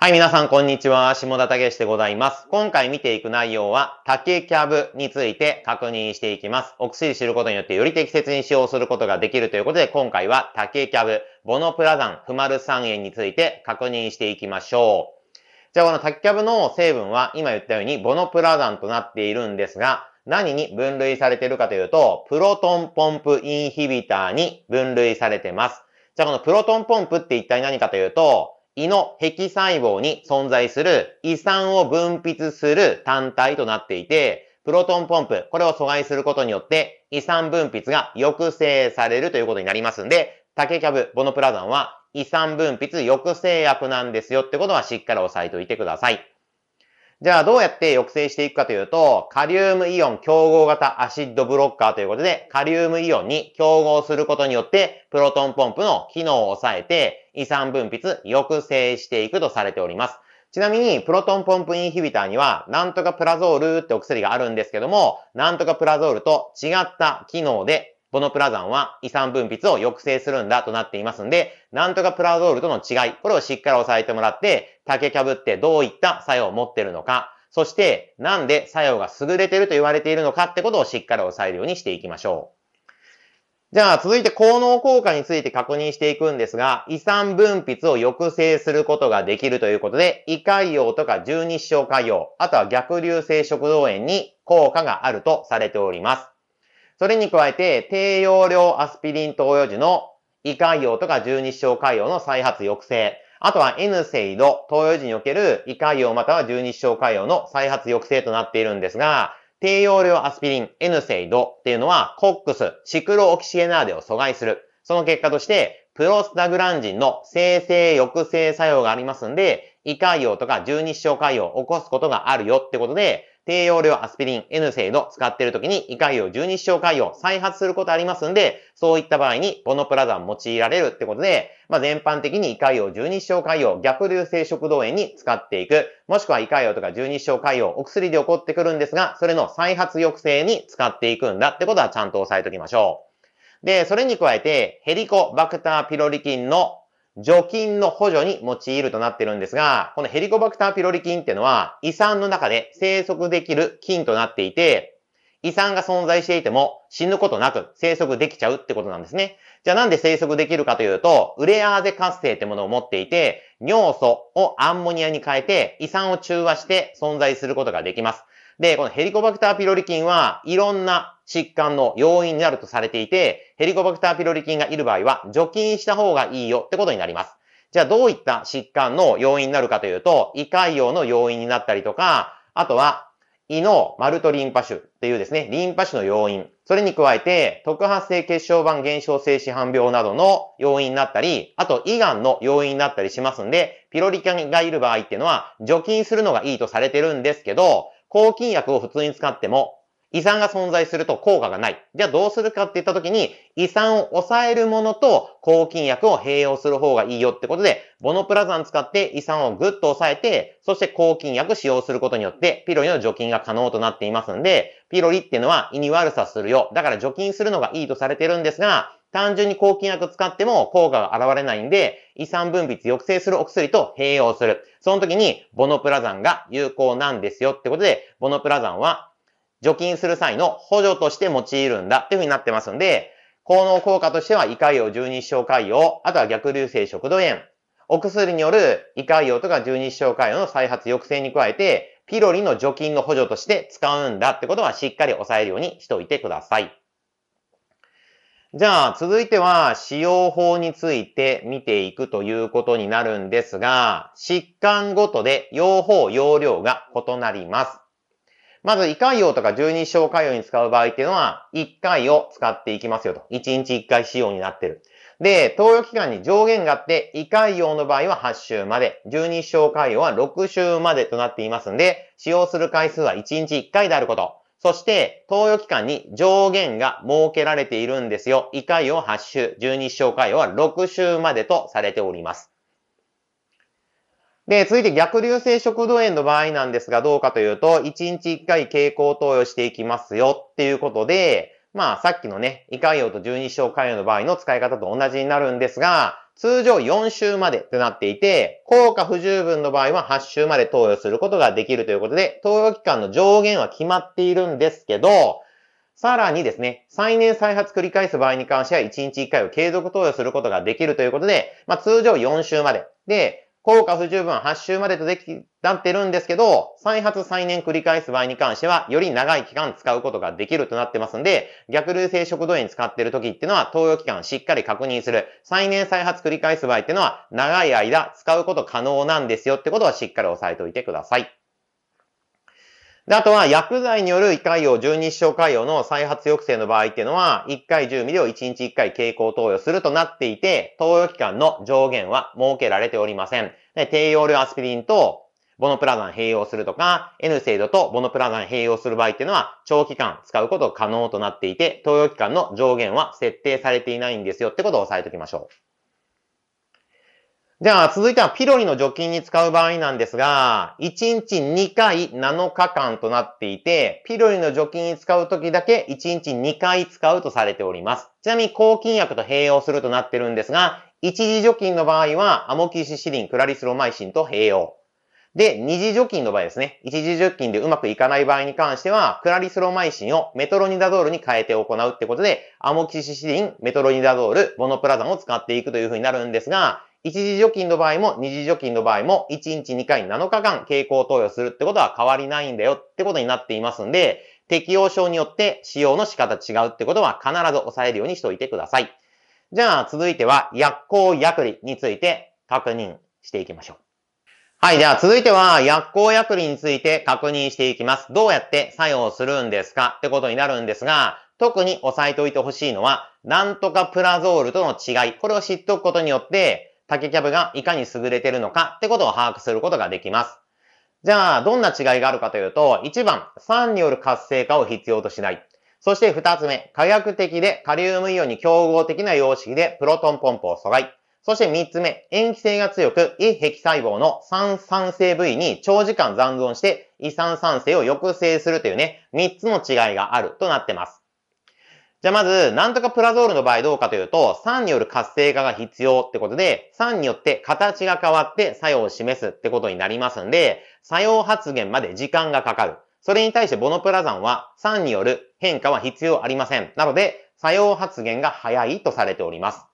はい、皆さん、こんにちは。下田武史でございます。今回見ていく内容は、竹キャブについて確認していきます。お薬知ることによって、より適切に使用することができるということで、今回は竹キャブ、ボノプラザン、フマル酸塩について確認していきましょう。じゃあ、この竹キャブの成分は、今言ったように、ボノプラザンとなっているんですが、何に分類されているかというと、プロトンポンプインヒビターに分類されてます。じゃあ、このプロトンポンプって一体何かというと、胃の壁細胞に存在する胃酸を分泌する単体となっていて、プロトンポンプ、これを阻害することによって、胃酸分泌が抑制されるということになりますんで、竹キャブ、ボノプラザンは胃酸分泌抑制薬なんですよってことはしっかり押さえておいてください。じゃあどうやって抑制していくかというと、カリウムイオン競合型アシッドブロッカーということで、カリウムイオンに競合することによって、プロトンポンプの機能を抑えて、遺産分泌、抑制していくとされております。ちなみに、プロトンポンプインヒビターには、なんとかプラゾールってお薬があるんですけども、なんとかプラゾールと違った機能でボノプラザンは遺産分泌を抑制するんだとなっていますんで、なんとかプラゾールとの違い、これをしっかり押さえてもらって、竹キャブってどういった作用を持ってるのか、そしてなんで作用が優れてると言われているのかってことをしっかり押さえるようにしていきましょう。じゃあ続いて効能効果について確認していくんですが、遺産分泌を抑制することができるということで、胃潰瘍とか十二指腸潰瘍、あとは逆流性食道炎に効果があるとされております。それに加えて、低用量アスピリン投与時の胃潰瘍とか十二指腸潰瘍の再発抑制。あとは N セイド、投与時における胃潰瘍または十二指腸潰瘍の再発抑制となっているんですが、低用量アスピリン、N セイドっていうのは、コックス、シクロオキシエナーデを阻害する。その結果として、プロスタグランジンの生成抑制作用がありますんで、胃潰瘍とか十二指腸潰瘍を起こすことがあるよってことで、低用量アスピリン N 制度使ってる時に胃潰瘍、十二指腸潰瘍再発することありますんで、そういった場合にボノプラザン用いられるってことで、まあ、全般的に胃潰瘍、十二指腸潰瘍、逆流性食道炎に使っていく。もしくは胃潰瘍とか十二指腸潰瘍、お薬で起こってくるんですが、それの再発抑制に使っていくんだってことはちゃんと押さえておきましょう。で、それに加えて、ヘリコバクターピロリ菌の除菌の補助に用いるとなってるんですが、このヘリコバクターピロリ菌っていうのは、胃酸の中で生息できる菌となっていて、胃酸が存在していても死ぬことなく生息できちゃうってことなんですね。じゃあなんで生息できるかというと、ウレアーゼ活性ってものを持っていて、尿素をアンモニアに変えて胃酸を中和して存在することができます。で、このヘリコバクターピロリ菌はいろんな疾患の要因になるとされていて、ヘリコバクターピロリ菌がいる場合は除菌した方がいいよってことになります。じゃあどういった疾患の要因になるかというと、胃潰瘍の要因になったりとか、あとは胃のマルトリンパ腫っていうですね、リンパ腫の要因。それに加えて、特発性血小板減少性死斑病などの要因になったり、あと胃がんの要因になったりしますんで、ピロリ菌がいる場合っていうのは除菌するのがいいとされてるんですけど、抗菌薬を普通に使っても遺産が存在すると効果がない。じゃあどうするかって言った時に、遺産を抑えるものと抗菌薬を併用する方がいいよってことで、ボノプラザン使って遺産をぐっと抑えて、そして抗菌薬使用することによって、ピロリの除菌が可能となっていますんで、ピロリっていうのは胃に悪さするよ。だから除菌するのがいいとされてるんですが、単純に抗菌薬使っても効果が現れないんで、遺産分泌抑制するお薬と併用する。その時に、ボノプラザンが有効なんですよってことで、ボノプラザンは除菌する際の補助として用いるんだっていうふうになってますんで、効能効果としては胃潰瘍、十二指腸潰瘍、あとは逆流性食道炎、お薬による胃潰瘍とか十二指腸潰瘍の再発抑制に加えて、ピロリの除菌の補助として使うんだってことはしっかり押さえるようにしておいてください。じゃあ、続いては、使用法について見ていくということになるんですが、疾患ごとで用法、用量が異なります。まず胃潰瘍とか十二指腸潰瘍に使う場合っていうのは、1回を使っていきますよと。1日1回使用になってる。で、投与期間に上限があって、胃潰瘍の場合は8週まで、十二指腸潰瘍は6週までとなっていますんで、使用する回数は1日1回であること。そして、投与期間に上限が設けられているんですよ。胃潰瘍8週、十二指腸潰瘍は6週までとされております。で、続いて逆流性食道炎の場合なんですが、どうかというと、1日1回経口投与していきますよっていうことで、まあ、さっきのね、胃潰瘍と十二小潰瘍の場合の使い方と同じになるんですが、通常4週までとなっていて、効果不十分の場合は8週まで投与することができるということで、投与期間の上限は決まっているんですけど、さらにですね、再燃再発繰り返す場合に関しては1日1回を継続投与することができるということで、まあ通常4週まで。で、フォーカス十分8週までとでき、なってるんですけど、再発再燃繰り返す場合に関しては、より長い期間使うことができるとなってますんで、逆流性食道炎使ってる時っていうのは、投与期間しっかり確認する。再燃再発繰り返す場合っていうのは、長い間使うこと可能なんですよってことはしっかり押さえておいてください。で、あとは薬剤による胃潰瘍、十二指腸潰瘍の再発抑制の場合っていうのは、1回10ミリを1日1回経口投与するとなっていて、投与期間の上限は設けられておりません。で、低用量アスピリンとボノプラザン併用するとか、N 制度とボノプラザン併用する場合っていうのは、長期間使うことが可能となっていて、投与期間の上限は設定されていないんですよってことを押さえておきましょう。じゃあ、続いてはピロリの除菌に使う場合なんですが、1日2回7日間となっていて、ピロリの除菌に使う時だけ1日2回使うとされております。ちなみに抗菌薬と併用するとなってるんですが、一次除菌の場合はアモキシシリン、クラリスロマイシンと併用。で、二次除菌の場合ですね。一次除菌でうまくいかない場合に関しては、クラリスロマイシンをメトロニダドールに変えて行うってことで、アモキシシリン、メトロニダドール、モノプラザンを使っていくというふうになるんですが、一時除菌の場合も二次除菌の場合も1日2回7日間経口投与するってことは変わりないんだよってことになっていますんで、適応症によって使用の仕方違うってことは必ず抑えるようにしておいてください。じゃあ続いては薬効薬理について確認していきましょう。はい。では続いては薬効薬理について確認していきます。どうやって作用するんですかってことになるんですが、特に押さえておいてほしいのは、なんとかプラゾールとの違い。これを知っておくことによって、竹キャブがいかに優れてるのかってことを把握することができます。じゃあ、どんな違いがあるかというと、1番、酸による活性化を必要としない。そして2つ目、化学的でカリウムイオンに競合的な様式でプロトンポンプを阻害。そして3つ目、塩基性が強く、胃壁細胞の酸酸性部位に長時間残存して、胃酸酸性を抑制するというね、3つの違いがあるとなってます。じゃあまず、なんとかプラゾールの場合どうかというと、酸による活性化が必要ってことで、酸によって形が変わって作用を示すってことになりますんで、作用発現まで時間がかかる。それに対してボノプラザンは酸による変化は必要ありません。なので、作用発現が早いとされております。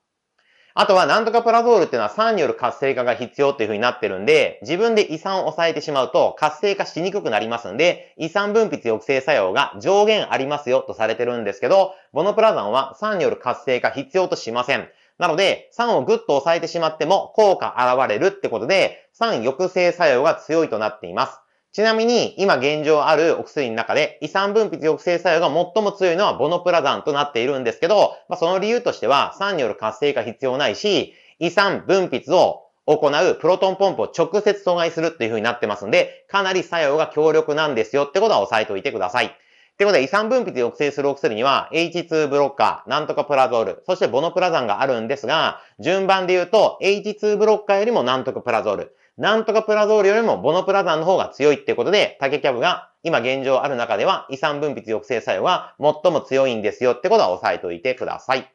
あとは、なんとかプラゾールっていうのは酸による活性化が必要っていう風になってるんで、自分で胃酸を抑えてしまうと活性化しにくくなりますんで、胃酸分泌抑制作用が上限ありますよとされてるんですけど、ボノプラザンは酸による活性化必要としません。なので、酸をぐっと抑えてしまっても効果現れるってことで、酸抑制作用が強いとなっています。ちなみに、今現状あるお薬の中で、胃酸分泌抑制作用が最も強いのはボノプラザンとなっているんですけど、まあ、その理由としては、酸による活性化必要ないし、胃酸分泌を行うプロトンポンプを直接阻害するっていう風になってますんで、かなり作用が強力なんですよってことは押さえておいてください。ってことで、胃酸分泌抑制するお薬には、H2 ブロッカー、なんとかプラゾール、そしてボノプラザンがあるんですが、順番で言うと、H2 ブロッカーよりもなんとかプラゾール、なんとかプラゾールよりもボノプラザンの方が強いってことで、竹キャブが今現状ある中では遺産分泌抑制作用が最も強いんですよってことは押さえておいてください。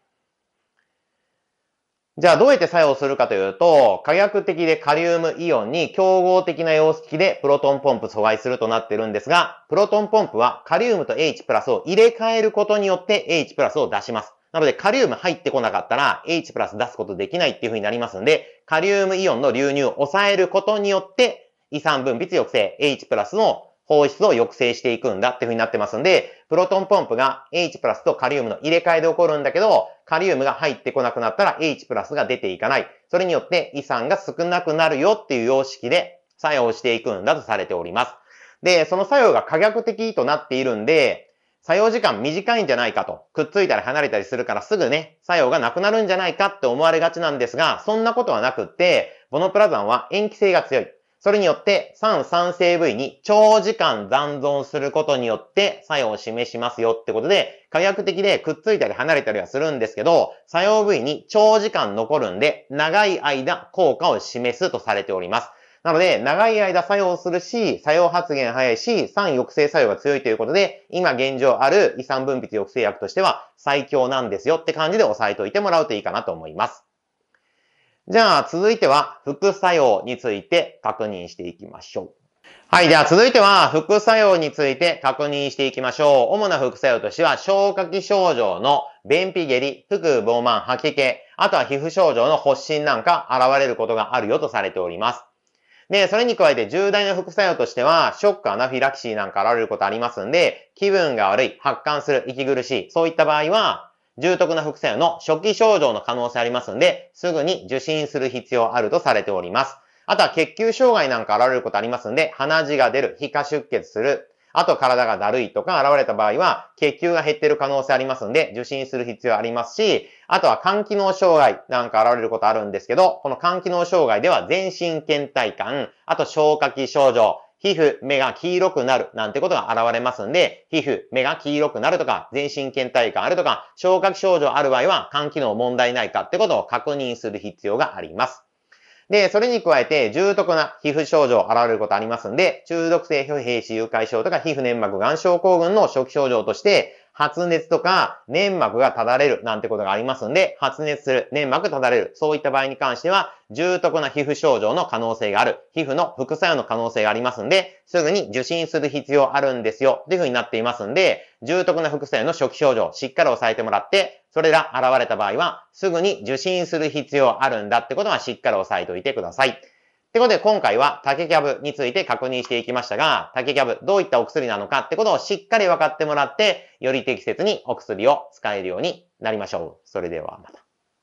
じゃあどうやって作用するかというと、化学的でカリウムイオンに競合的な様式でプロトンポンプ阻害するとなってるんですが、プロトンポンプはカリウムと H プラスを入れ替えることによって H プラスを出します。なので、カリウム入ってこなかったら、H プラス出すことできないっていう風になりますんで、カリウムイオンの流入を抑えることによって、胃酸分泌抑制、H プラスの放出を抑制していくんだっていう風になってますんで、プロトンポンプが H プラスとカリウムの入れ替えで起こるんだけど、カリウムが入ってこなくなったら H プラスが出ていかない。それによって胃酸が少なくなるよっていう様式で作用していくんだとされております。で、その作用が可逆的となっているんで、作用時間短いんじゃないかと、くっついたり離れたりするからすぐね、作用がなくなるんじゃないかって思われがちなんですが、そんなことはなくって、ボノプラザンは延期性が強い。それによって酸酸性部位に長時間残存することによって作用を示しますよってことで、科学的でくっついたり離れたりはするんですけど、作用部位に長時間残るんで、長い間効果を示すとされております。なので、長い間作用するし、作用発現早いし、酸抑制作用が強いということで、今現状ある胃酸分泌抑制薬としては最強なんですよって感じで押さえておいてもらうといいかなと思います。じゃあ、続いては副作用について確認していきましょう。はい。では続いては、副作用について確認していきましょう。主な副作用としては、消化器症状の便秘下痢、腹部膨満、吐き気、あとは皮膚症状の発疹なんか現れることがあるよとされております。で、それに加えて重大な副作用としては、ショック、アナフィラキシーなんかあられることありますんで、気分が悪い、発汗する、息苦しい、そういった場合は、重篤な副作用の初期症状の可能性ありますんで、すぐに受診する必要あるとされております。あとは血球障害なんかあられることありますんで、鼻血が出る、皮下出血する、あと体がだるいとか現れた場合は、血球が減ってる可能性ありますんで、受診する必要ありますし、あとは肝機能障害なんか現れることあるんですけど、この肝機能障害では全身倦怠感、あと消化器症状、皮膚、目が黄色くなるなんてことが現れますんで、皮膚、目が黄色くなるとか、全身倦怠感あるとか、消化器症状ある場合は、肝機能問題ないかってことを確認する必要があります。で、それに加えて重篤な皮膚症状現れることありますんで、中毒性皮膚閉死誘拐症とか皮膚粘膜癌症候群の初期症状として、発熱とか粘膜がただれるなんてことがありますんで、発熱する、粘膜ただれる、そういった場合に関しては、重篤な皮膚症状の可能性がある、皮膚の副作用の可能性がありますんで、すぐに受診する必要あるんですよ、というふうになっていますんで、重篤な副作用の初期症状、しっかり抑えてもらって、それら現れた場合は、すぐに受診する必要あるんだってことはしっかり押さえておいてください。ってことで今回は竹キャブについて確認していきましたが、竹キャブどういったお薬なのかってことをしっかり分かってもらって、より適切にお薬を使えるようになりましょう。それではまた。